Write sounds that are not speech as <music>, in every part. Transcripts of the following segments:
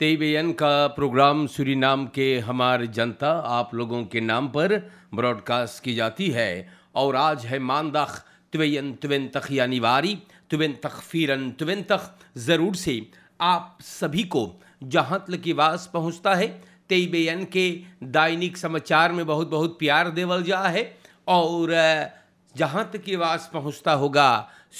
तेबेयन का programme Suriname के हमार जनता आप लोगों के नाम पर ब्रॉडकास्ट की जाती है और आज है मानदाख त्वेयन त्वेन तख यानी वारी त्वेन तख फिरन त्वेन तख ज़रूर से आप सभी को जहाँ तक की वास पहुँचता है तेईबेन के दैनिक समाचार में बहुत बहुत प्यार देवल जा है और जहाँ तक की वास पहुँचता होगा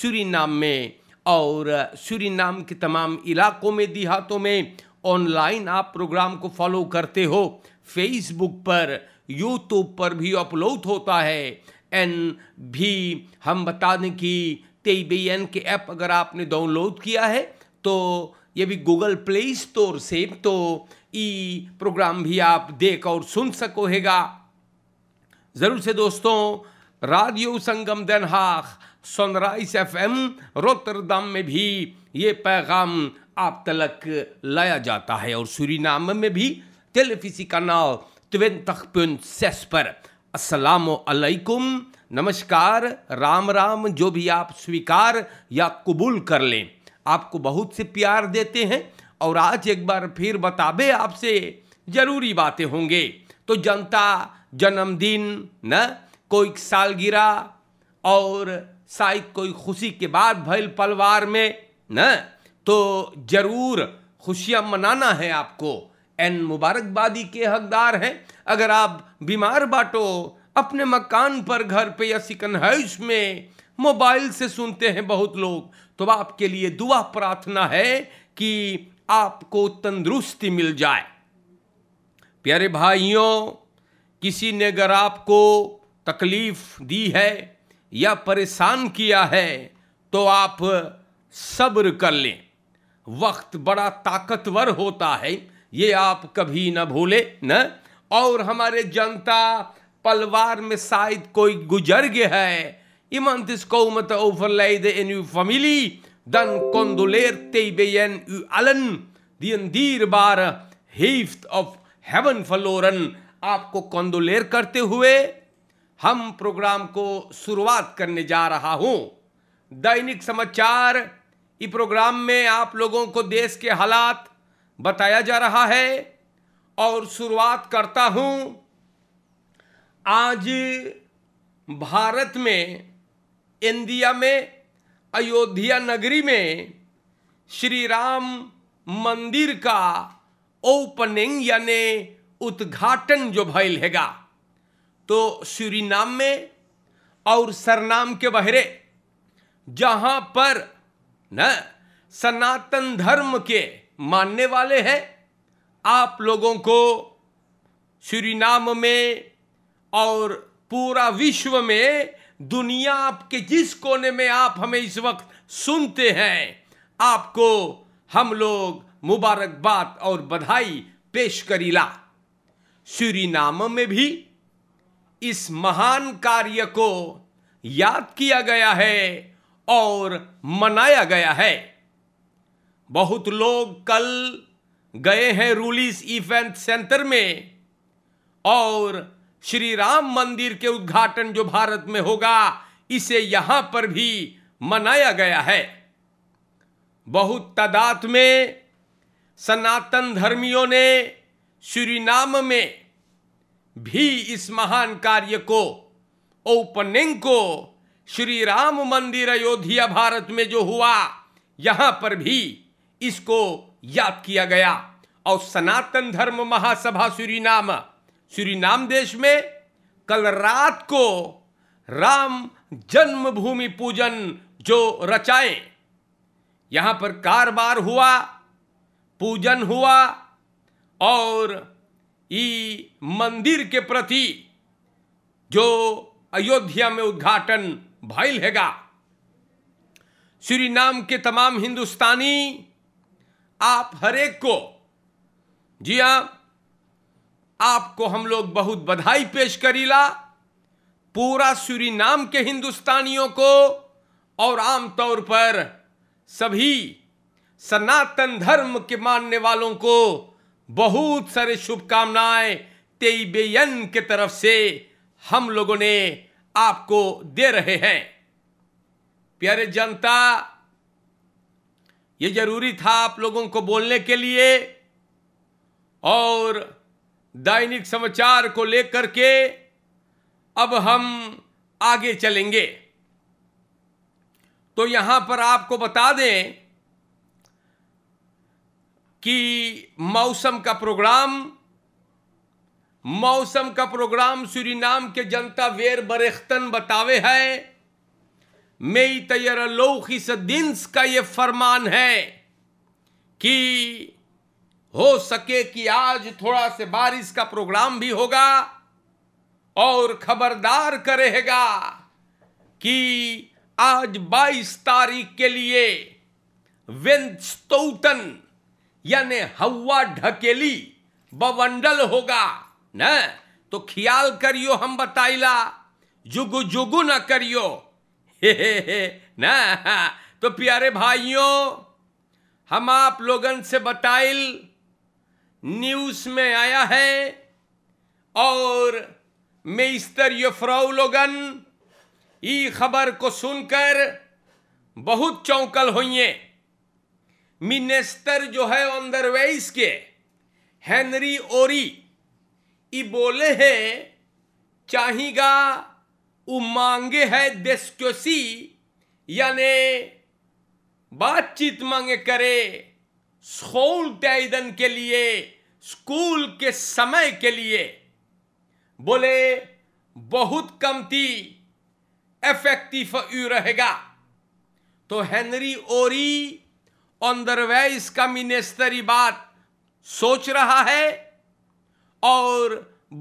सूरी में और सूरी के तमाम इलाकों में देहातों में ऑनलाइन आप प्रोग्राम को फॉलो करते हो फेसबुक पर यूट्यूब पर भी अपलोड होता है एन भी हम बता दें कि तेई एन के ऐप अगर आपने डाउनलोड किया है तो ये भी गूगल प्ले स्टोर से तो ई प्रोग्राम भी आप देख और सुन हैगा ज़रूर से दोस्तों radio Sangam Den Haag sunrise F M Rotterdam में भी ये पैगाम आप तलक लाया जाता है और सूरीनाम में भी टेलीफिसी कनाल त्वेंतख पर असलकुम नमस्कार राम राम जो भी आप स्वीकार या कबूल कर लें आपको बहुत से प्यार देते हैं और आज एक बार फिर बताबे आपसे ज़रूरी बातें होंगे तो जनता जन्मदिन न कोई सालगिरह और शायद कोई खुशी के बाद भैल पलवार में न तो ज़रूर खुशियाँ मनाना है आपको एन मुबारकबादी के हकदार हैं अगर आप बीमार बाटो अपने मकान पर घर पे या सिकन हाउस में मोबाइल से सुनते हैं बहुत लोग तो आपके लिए दुआ प्रार्थना है कि आपको तंदुरुस्ती मिल जाए प्यारे भाइयों किसी ने अगर आपको तकलीफ दी है या परेशान किया है तो आप सब्र कर लें वक्त बड़ा ताकतवर होता है ये आप कभी ना भूले न और हमारे जनता पलवार में शायद कोई गुजर गया है इमंत कौमत ओवर लाइद इन यू फैमिली दन कोंदुलेर तेबे एन यू अलन दीर बार हिफ्त ऑफ हेवन फलोरन आपको कोंदुलेर करते हुए हम प्रोग्राम को शुरुआत करने जा रहा हूँ दैनिक समाचार इस प्रोग्राम में आप लोगों को देश के हालात बताया जा रहा है और शुरुआत करता हूँ आज भारत में इंडिया में अयोध्या नगरी में श्री राम मंदिर का ओपनिंग यानी उद्घाटन जो भैल हैगा तो नाम में और सरनाम के बहरे जहाँ पर न सनातन धर्म के मानने वाले हैं आप लोगों को नाम में और पूरा विश्व में दुनिया आपके जिस कोने में आप हमें इस वक्त सुनते हैं आपको हम लोग मुबारकबाद और बधाई पेश करीला नाम में भी इस महान कार्य को याद किया गया है और मनाया गया है बहुत लोग कल गए हैं रूलिस इवेंट सेंटर में और श्री राम मंदिर के उद्घाटन जो भारत में होगा इसे यहां पर भी मनाया गया है बहुत तादाद में सनातन धर्मियों ने श्रीनाम में भी इस महान कार्य को ओपनिंग को श्री राम मंदिर अयोध्या भारत में जो हुआ यहां पर भी इसको याद किया गया और सनातन धर्म महासभा श्री नाम श्री नाम देश में कल रात को राम जन्मभूमि पूजन जो रचाए यहां पर कारोबार हुआ पूजन हुआ और ई मंदिर के प्रति जो अयोध्या में उद्घाटन भयल हैगा श्री नाम के तमाम हिंदुस्तानी आप हरेक को जी हाँ आपको हम लोग बहुत बधाई पेश करीला पूरा श्री नाम के हिंदुस्तानियों को और आमतौर पर सभी सनातन धर्म के मानने वालों को बहुत सारे शुभकामनाएं बेयन के तरफ से हम लोगों ने आपको दे रहे हैं प्यारे जनता ये जरूरी था आप लोगों को बोलने के लिए और दैनिक समाचार को लेकर के अब हम आगे चलेंगे तो यहां पर आपको बता दें कि मौसम का प्रोग्राम मौसम का प्रोग्राम सूरीनाम के जनता वेर बरेख्तन बतावे है मई तैयार लोखी दिन का ये फरमान है कि हो सके कि आज थोड़ा से बारिश का प्रोग्राम भी होगा और खबरदार करेगा कि आज 22 तारीख के लिए वेंस्तौतन यानी हवा ढकेली बवंडल होगा न तो ख्याल करियो हम बताइला जुगु जुगु न करियो हे हे हे ना तो प्यारे भाइयों हम आप लोगन से बताइल न्यूज में आया है और मेस्तर यफ्राउ लोगन ई खबर को सुनकर बहुत चौंकल होइए मिनेस्टर जो है ऑनदरवेइस के हेनरी ओरी ई बोले है चाहेगा मांगे है देशक्योसी यानि बातचीत मांगे करे स्कूल तयदन के लिए स्कूल के समय के लिए बोले बहुत कम थी यू रहेगा तो हेनरी ओरी ऑनदरवेज का मिनिस्टरी बात सोच रहा है और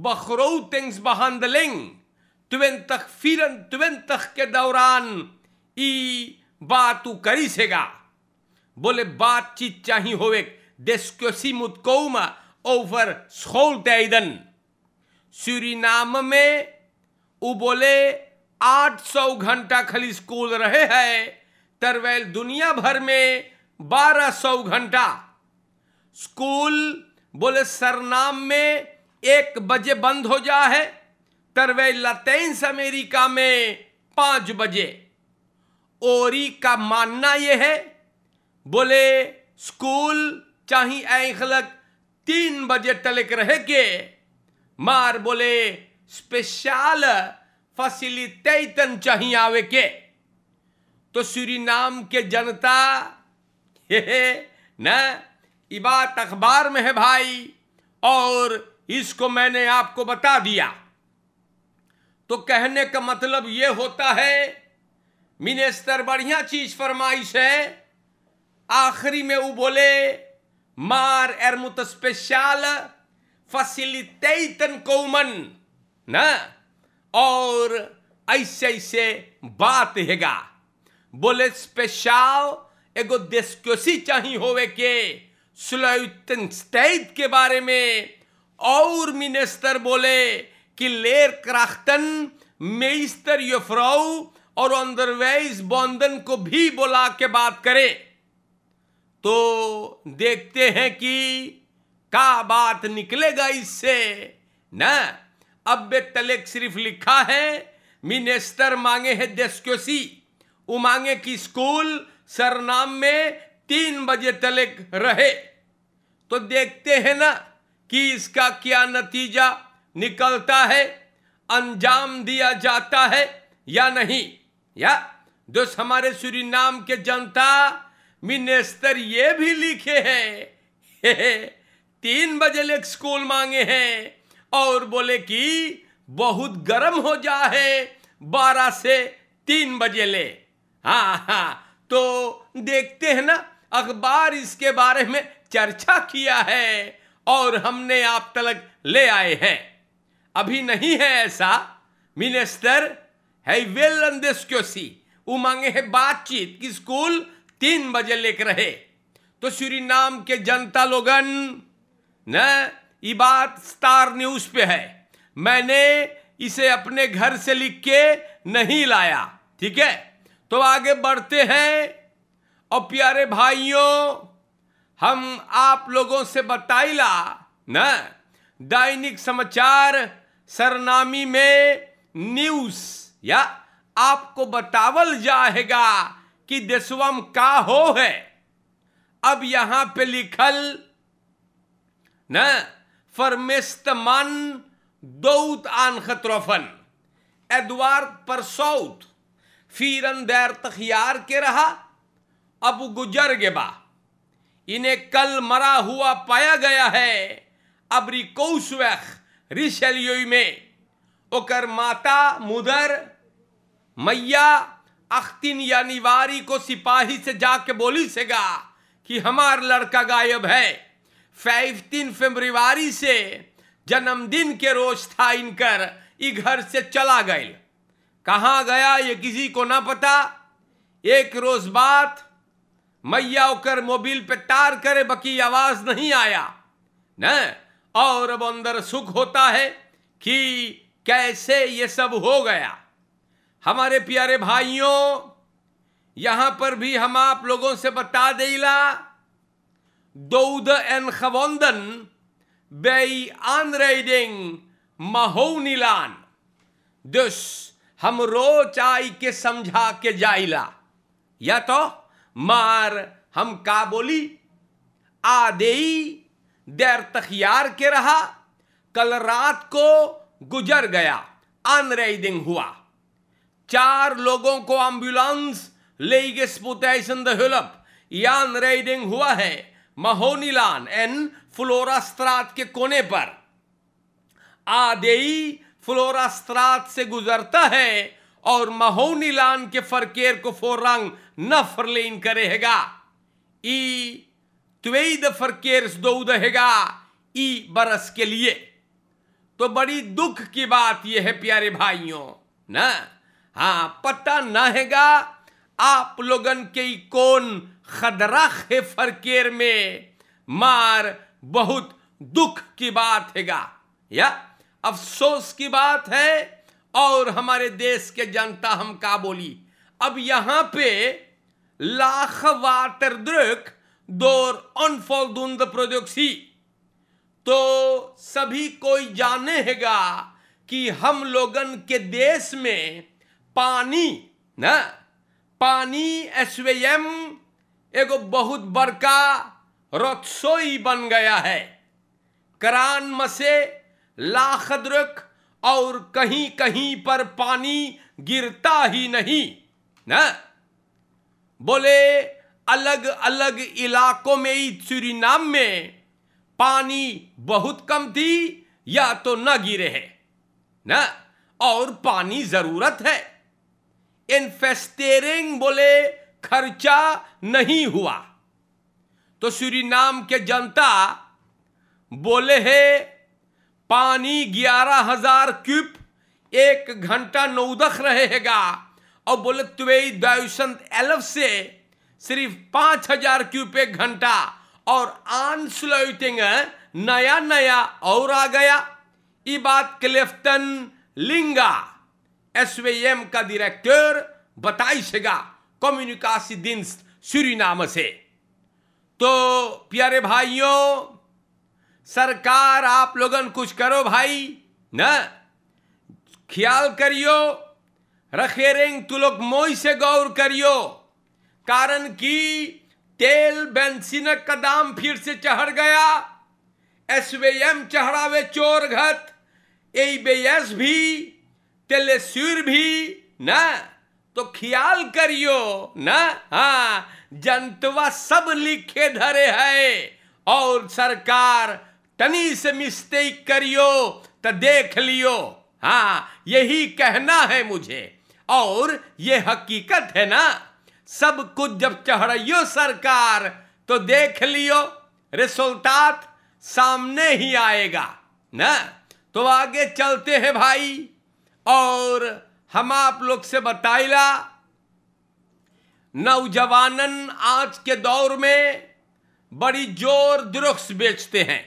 बखरो थिंग्स बहंदलिंग तुवें तक फिरन तुवें तक के दौरान ई बात करी सेगा बोले बातचीत चाहिए होवे देशक्योसी मुतकोमा ओवर स्कोल तैदन सूरीनाम में वो बोले 800 घंटा खली स्कूल रहे हैं तरवेल दुनिया भर में बारह सौ घंटा स्कूल बोले सरनाम में एक बजे बंद हो जा है तरवे लतेंस अमेरिका में पांच बजे ओरी का मानना यह है बोले स्कूल चाहे ऐखलक तीन बजे तलक रह के मार बोले स्पेशल फैसिलिटेटन चाहिए आवे के तो श्री नाम के जनता न बात अखबार में है भाई और इसको मैंने आपको बता दिया तो कहने का मतलब ये होता है मिनेस्तर बढ़िया चीज फरमाइश है आखिरी में वो बोले मार एर स्पेशल फसिलिटेटन कौमन ना और ऐसे ऐसे बात हैगा बोले स्पेशल एगो देशक्योसी चाहिए होवे के सुलयुतनस्तैद के बारे में और मिनिस्टर बोले कि लेर क्राख्तन मेस्तर यफ्राउ और अंदरवेज बॉन्दन को भी बुला के बात करें तो देखते हैं कि का बात निकलेगा इससे ना अब तलेक सिर्फ लिखा है मिनिस्टर मांगे हैं देशक्योसी वो मांगे कि स्कूल सरनाम में तीन बजे तलक रहे तो देखते हैं ना कि इसका क्या नतीजा निकलता है अंजाम दिया जाता है या नहीं या जो हमारे सूरीनाम के जनता मिनेस्तर ये भी लिखे हैं <laughs> तीन बजे लेक स्कूल मांगे हैं और बोले कि बहुत गर्म हो जा है बारह से तीन बजे ले हाँ हाँ तो देखते हैं ना अखबार इसके बारे में चर्चा किया है और हमने आप तलक ले आए हैं अभी नहीं है ऐसा मिनिस्टर है वेल अंदेस्क्योसी मांगे है बातचीत कि स्कूल तीन बजे लेकर रहे तो श्री नाम के जनता लोगन न ये बात स्टार न्यूज पे है मैंने इसे अपने घर से लिख के नहीं लाया ठीक है तो आगे बढ़ते हैं और प्यारे भाइयों हम आप लोगों से बताइला न दैनिक समाचार सरनामी में न्यूज या आपको बतावल जाएगा कि देशवम का हो है अब यहां पे लिखल न मन दौत आन खतरोफन एडवार्ड परसौथ फीरन बैर तखियार के रहा अब गुजर बा इन्हें कल मरा हुआ पाया गया है अबरी कौशवैख रिशलियोई में ओकर माता मुदर मैया अख्तिन या निवारी को सिपाही से जाके बोली सेगा कि हमार लड़का गायब है फैफ्टीन फेब्रुवरी से जन्मदिन के रोज था इनकर इ घर से चला गया कहाँ गया ये किसी को ना पता एक रोज बात मैया होकर मोबिल पे टार करे बकी आवाज नहीं आया न और अब अंदर सुख होता है कि कैसे ये सब हो गया हमारे प्यारे भाइयों यहां पर भी हम आप लोगों से बता देला दौद एन खबंदन बे आन रेडिंग महोनीलान Dus हम रो चाई के समझा के जाइला या तो मार हम का बोली देई देर तखियार के रहा कल रात को गुजर गया अन हुआ चार लोगों को एम्बुलेंस ले गस्पुतन द हिलप यान राइडिंग हुआ है महोनीलान फ्लोरा फ्लोरास्त्रात के कोने पर आदेई फ्लोरास्त्रात से गुजरता है और महोनीलान के फरकेर को फोरंग न फरलेन करेगा ई त्वेद फरकेर दो रहेगा ई बरस के लिए तो बड़ी दुख की बात यह है प्यारे भाइयों ना हाँ पता ना हैगा आप लोगन के कौन खदरा है फरकेर में मार बहुत दुख की बात हैगा या अफसोस की बात है और हमारे देश के जनता हम का बोली अब यहां पे लाख वाटर दौर अनफोलदुंद प्रोदोक्सी तो सभी कोई जाने हैगा कि हम लोगन के देश में पानी ना पानी स्वयं एगो बहुत बड़का रक्सोई बन गया है करान मसे लाखद्रक और कहीं कहीं पर पानी गिरता ही नहीं ना बोले अलग अलग इलाकों में ही चुरीनाम में पानी बहुत कम थी या तो न गिरे है ना और पानी जरूरत है इन्फेस्टेरिंग बोले खर्चा नहीं हुआ तो सूरीनाम के जनता बोले है पानी ग्यारह हजार क्यूब एक घंटा नौदख रहेगा और बोले तुवेई तो दायुसंत एलव से सिर्फ पांच हजार क्यूब एक घंटा और आंसलोइटिंग नया नया और आ गया ये बात क्लिफ्टन लिंगा एस एम का डायरेक्टर बताइसेगा कम्युनिकासी दिन सूरीनाम से तो प्यारे भाइयों सरकार आप लोगन कुछ करो भाई न ख्याल करियो रखेरेंग तू लोग मोई से गौर करियो कारण कि तेल बेंसिन का दाम फिर से चढ़ गया एस वे एम चढ़ावे चोर घत ए बे एस भी सूर भी न तो ख्याल करियो न हा जनतवा सब लिखे धरे है और सरकार तनी से मिस्टेक करियो तो देख लियो हाँ यही कहना है मुझे और ये हकीकत है ना सब कुछ जब चढ़ सरकार तो देख लियो रिसल्टात सामने ही आएगा ना तो आगे चलते हैं भाई और हम आप लोग से बताइला नौजवानन आज के दौर में बड़ी जोर दुरुक्स बेचते हैं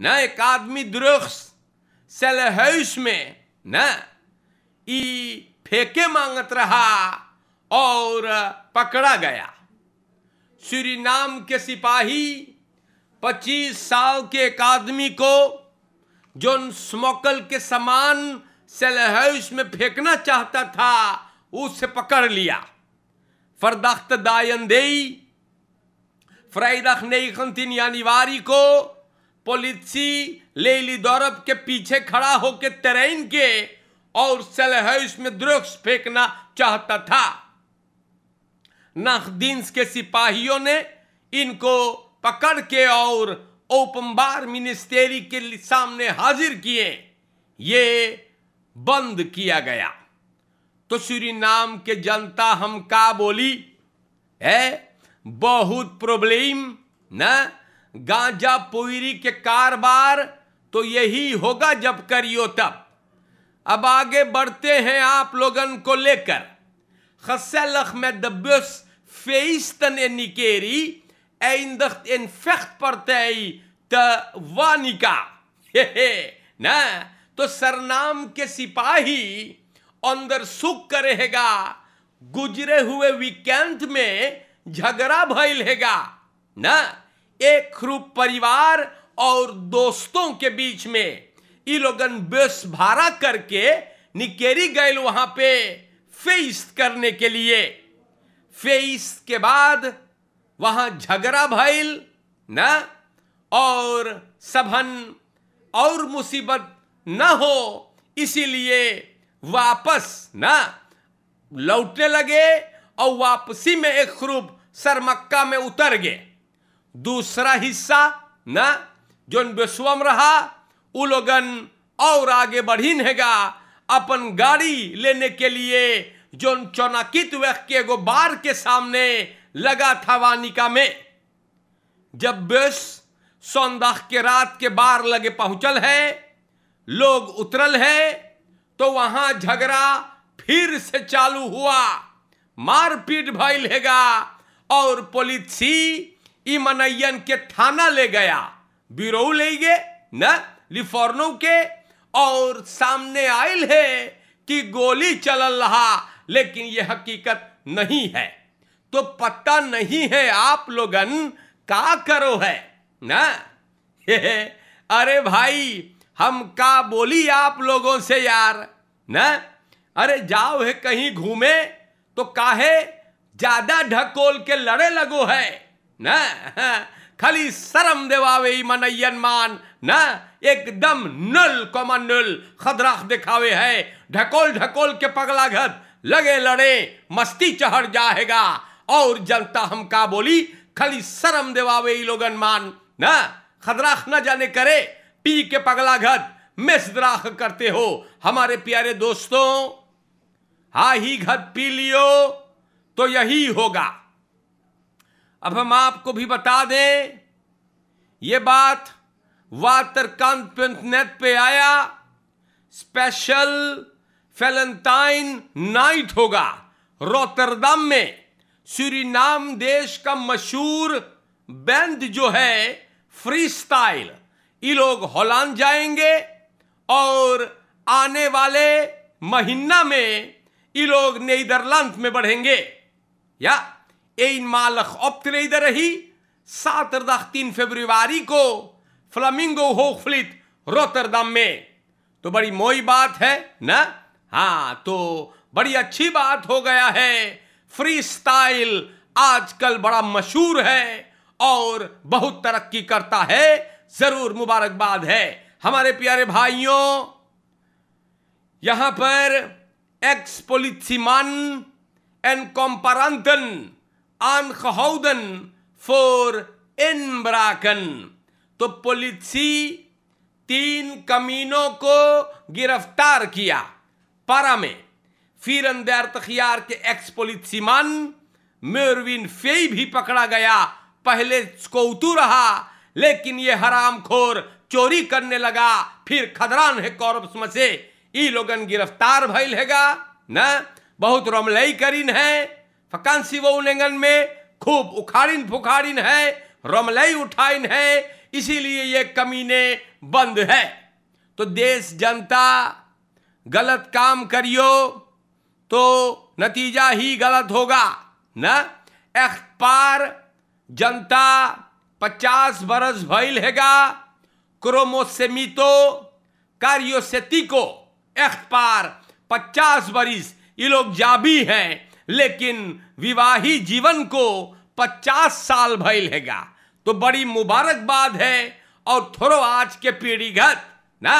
न एक आदमी दुरुस्त सेल zelf में न ई फेंके मांगत रहा और पकड़ा गया श्री नाम के सिपाही पच्चीस साल के एक आदमी को जो स्मोकल के समान सेलहाउस में फेंकना चाहता था उसे पकड़ लिया दायन दायंदेई फ्राइदाख नई खंतिन यानी वारी को पोलिसी लेली दौरब के पीछे खड़ा होकर तेरेन के और सलह में द्रोक्ष फेंकना चाहता था नखदीन के सिपाहियों ने इनको पकड़ के और ओपम्बार मिनिस्टेरी के सामने हाजिर किए ये बंद किया गया तो श्री नाम के जनता हम का बोली है बहुत प्रॉब्लम ना गांजा पोईरी के कारबार तो यही होगा जब करियो तब अब आगे बढ़ते हैं आप लोगन को लेकर खस्या लखम दब्यस तो सरनाम के सिपाही अंदर सुख करेगा गुजरे हुए वीकेंड में झगड़ा भइल हैगा ना एक खूब परिवार और दोस्तों के बीच में ये लोगन बेस भाड़ा करके निकेरी गए वहां पे फेस करने के लिए फेस के बाद वहां झगड़ा भइल ना और सभन और मुसीबत न हो इसीलिए वापस ना लौटने लगे और वापसी में एक खरूब सरमक्का में उतर गए दूसरा हिस्सा ना जो बेसुम रहा उ लोगन और आगे बढ़ी हैगा अपन गाड़ी लेने के लिए जो चौनाकित व्यक्त के गो बार के सामने लगा था वानिका में जब बेस सौंदाह के रात के बार लगे पहुंचल है लोग उतरल है तो वहां झगड़ा फिर से चालू हुआ मारपीट भैल हैगा और पुलिसी ई के थाना ले गया बिरऊ ले गए न लिफोर्नो के और सामने आयल है कि गोली चल रहा लेकिन यह हकीकत नहीं है तो पता नहीं है आप लोगन का करो है ना हे हे, अरे भाई हम का बोली आप लोगों से यार ना अरे जाओ है कहीं घूमे तो काहे ज्यादा ढकोल के लड़े लगो है ना खाली शर्म देवावे मन मान न एकदम नल कोमा नल खदराख दिखावे है ढकोल ढकोल के पगला घर लगे लड़े मस्ती चढ़ जाएगा और जनता हम का बोली खाली शर्म देवावे लोगन मान न खदराख न जाने करे पी के पगला घर द्राख करते हो हमारे प्यारे दोस्तों हा ही घर पी लियो तो यही होगा अब हम आपको भी बता दें ये बात वातरकांत नेट पे आया स्पेशल फेलेंटाइन नाइट होगा रोतरदम में सूरीनाम देश का मशहूर बैंड जो है फ्री स्टाइल ये लोग हॉलैंड जाएंगे और आने वाले महीना में ये लोग नीदरलैंड में बढ़ेंगे या eenmalig optreden रही Zaterdag 10 februari को फ्लमिंगो होगफ्लिट रोतरदम में तो बड़ी मोई बात है ना हाँ तो बड़ी अच्छी बात हो गया है फ्री स्टाइल आजकल बड़ा मशहूर है और बहुत तरक्की करता है जरूर मुबारकबाद है हमारे प्यारे भाइयों यहां पर एक्स एंड कॉम्परंतन aangehouden voor inbraken. तो पुलिसी तीन कमीनों को गिरफ्तार किया पारा में फिर अंदर तखियार के एक्स पुलिसमान मेरविन फेई भी पकड़ा गया पहले स्कोतू रहा लेकिन ये हरामखोर चोरी करने लगा फिर खदरान है कौरब्स में से ई लोगन गिरफ्तार भइल हैगा न बहुत रमलई करीन है फकांसी वो उलंगन में खूब उखाड़िन फुखाड़िन है रमलई उठाइन है इसीलिए ये कमीने बंद है तो देश जनता गलत काम करियो तो नतीजा ही गलत होगा ना अखबार जनता पचास बरस भैल हैगा क्रोमोसेमितो को अखबार पचास बरिस ये लोग जा भी हैं लेकिन विवाही जीवन को 50 साल भय हैगा तो बड़ी मुबारकबाद है और थोड़ो आज के पीढ़ी घत ना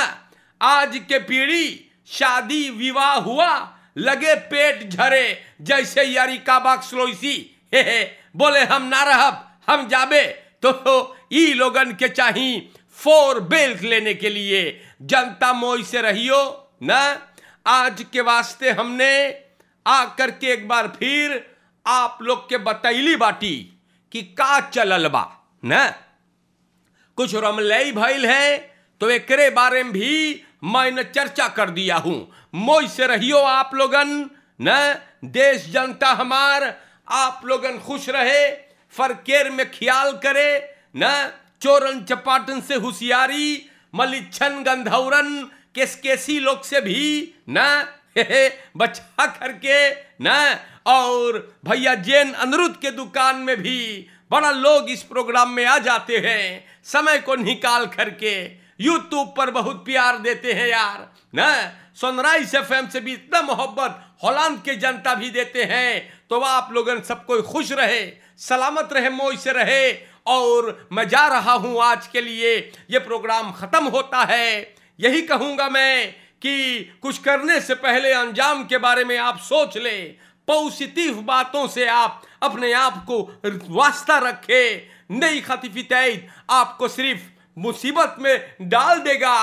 आज के पीढ़ी शादी विवाह हुआ लगे पेट झरे जैसे यारी का बाक्सलोसी हे हे बोले हम ना रहब हम जाबे तो ई लोगन के चाहिए फोर बेल्ट लेने के लिए जनता मोई से रहियो ना आज के वास्ते हमने आ करके एक बार फिर आप लोग के बतैली बाटी कि का चलल बा न कुछ रमलई भैल है तो एक बारे में भी मैंने चर्चा कर दिया हूं मोई से रहियो आप लोगन न देश जनता हमार आप लोगन खुश रहे फरकेर में ख्याल करे न चोरन चपाटन से होशियारी मलिच्छन गंधौरन केसी लोग से भी न <laughs> बचा करके ना और भैया जैन अनुरुद्ध के दुकान में भी बड़ा लोग इस प्रोग्राम में आ जाते हैं समय को निकाल करके यूट्यूब पर बहुत प्यार देते हैं यार ना सनराइज एफ से भी इतना मोहब्बत होलान के जनता भी देते हैं तो वह आप लोग सब कोई खुश रहे सलामत रहे मोज से रहे और मैं जा रहा हूँ आज के लिए ये प्रोग्राम ख़त्म होता है यही कहूँगा मैं कि कुछ करने से पहले अंजाम के बारे में आप सोच ले पॉजिटिव बातों से आप अपने आप को वास्ता रखे नई खतीफी तैद आपको सिर्फ मुसीबत में डाल देगा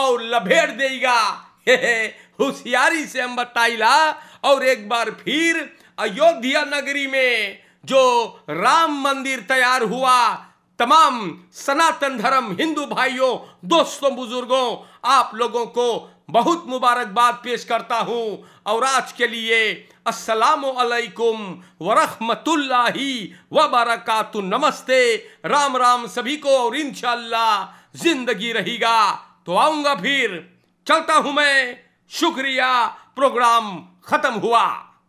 और लभेड़ देगा <laughs> होशियारी से हम बताइला और एक बार फिर अयोध्या नगरी में जो राम मंदिर तैयार हुआ तमाम सनातन धर्म हिंदू भाइयों दोस्तों बुजुर्गों आप लोगों को बहुत मुबारकबाद पेश करता हूँ और आज के लिए असलकुम वरहमतुल्ला व बरकत नमस्ते राम राम सभी को और इन ज़िंदगी रहेगा तो आऊँगा फिर चलता हूँ मैं शुक्रिया प्रोग्राम ख़त्म हुआ